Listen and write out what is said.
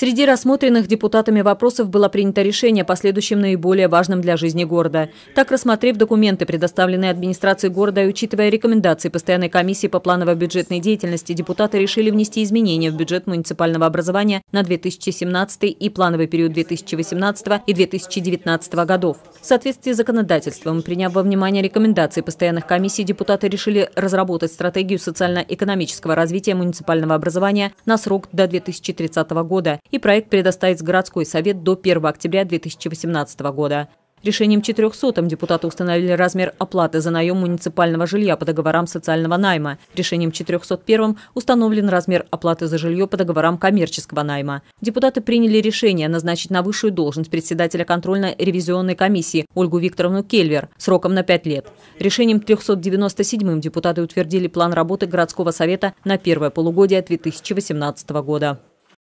Среди рассмотренных депутатами вопросов было принято решение по следующим наиболее важным для жизни города. Так, рассмотрев документы, предоставленные администрацией города и учитывая рекомендации постоянной комиссии по планово-бюджетной деятельности, депутаты решили внести изменения в бюджет муниципального образования на 2017 и плановый период 2018 и 2019 годов. В соответствии с законодательством, приняв во внимание рекомендации постоянных комиссий, депутаты решили разработать стратегию социально-экономического развития муниципального образования на срок до 2030 года и проект предоставить городской совет до 1 октября 2018 года. Решением 400 депутаты установили размер оплаты за наем муниципального жилья по договорам социального найма. Решением 401 установлен размер оплаты за жилье по договорам коммерческого найма. Депутаты приняли решение назначить на высшую должность председателя контрольно-ревизионной комиссии Ольгу Викторовну Кельвер сроком на 5 лет. Решением 397 депутаты утвердили план работы городского совета на первое полугодие 2018 года.